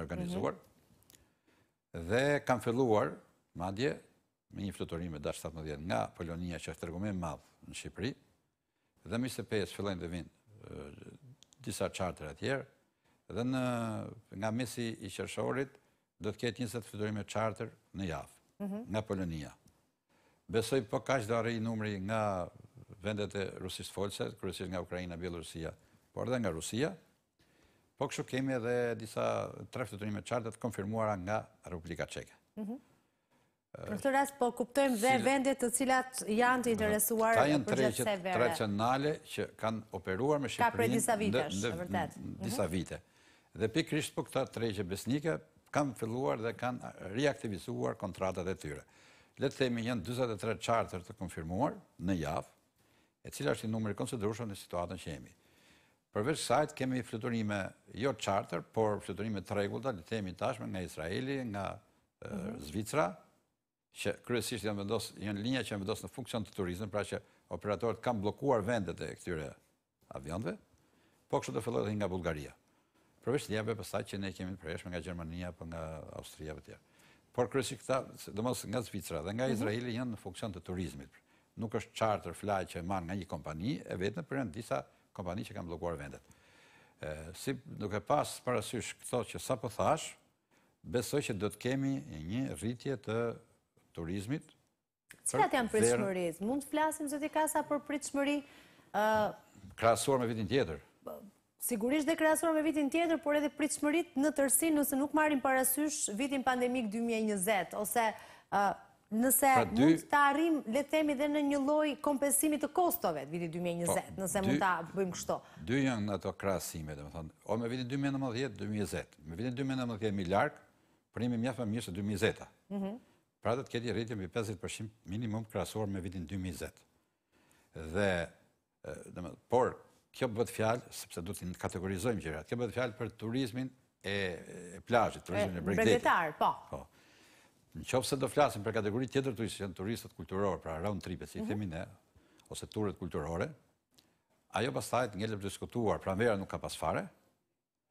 organizuar, dhe kam filluar, madje, me një fluturime dhe 17 nga Polonia që është tërgumim madhë në Shqipëri, dhe më se pejës fillojnë dhe vinë disa qartër atjerë, dhe në, nga misi i qërshorit, do të ketë njësët fluturime qartër në javë, mhm. nga Polonia. Besoj po kash dhe arë i numri nga vendet e rusisht folse, kërësisht nga Ukrajina, Bielorusia, por dhe nga Rusia, Po kështu kemi edhe disa treftë të një me qartët konfirmuara nga Republika Qeke. Në mhm. të rast, po kuptojmë dhe vendet të cilat janë të interesuar në përgjët severe. Ta janë tre tradicionale që kanë operuar me Shqipërinë Ka prej disa vite është, vërtet. Mhm. Disa vite. Dhe pikrisht po këta tre besnike kanë filluar dhe kanë reaktivisuar kontratat e tyre. Letë themi janë 23 qartër të konfirmuar në javë, e cila është i numëri konsiderushën në situatën që jemi. Përveç sajt kemi fluturime jo charter, por fluturime të regullta, li temi tashme nga Israeli, nga mhm. Zvicra, që kryesisht janë vendos, janë linja që janë vendosë në funksion të turizm, pra që operatorët kam blokuar vendet e këtyre avionve, po kështë të fëllohet nga Bulgaria. Përveç të jabe pësaj që ne kemi përveshme nga Gjermania për po nga Austria për tjerë. Por kryesisht këta, dhe mos nga Zvicra dhe nga mhm. Izraeli janë në funksion të turizmit. Nuk është charter flaj që e manë nga një kompani, e vetën për janë disa turizmit kompani që kam blokuar vendet. Si duke pas parasysh këto që sa pëthash, po thash, besoj që do të kemi një rritje të turizmit. Cilat janë pritëshmëriz? Mund të flasim, zëti kasa, për pritëshmëri? Krasuar me vitin tjetër. Sigurisht dhe krasuar me vitin tjetër, por edhe pritëshmërit në tërsi nëse nuk marim parasysh vitin pandemik 2020, ose Nëse pra mund të arim, le themi dhe në një loj kompensimi të kostove, vitit po, 2020, nëse mund të bëjmë kështo. Dy janë në ato krasime, dhe më thonë, o me vitin 2019-2020, me vitin 2019-2020, me viti 2019-2020, larkë, primi mjështë 2020-a. Mhm. Pra dhe të këti rritje me 50% minimum krasuar me vitin 2020. Dhe, dhe më, por, kjo bët fjalë, sepse du të në kategorizojmë gjërat, kjo bët fjalë për turizmin e plajët, turizmin e bregdetit. Po, po. Në qofë se do flasim për kategori tjetër të ishën turistët kulturore, pra round tripe, si mhm. themi ne, ose turet kulturore, ajo pas tajtë njëllë për diskutuar, pra në vera nuk ka pas fare,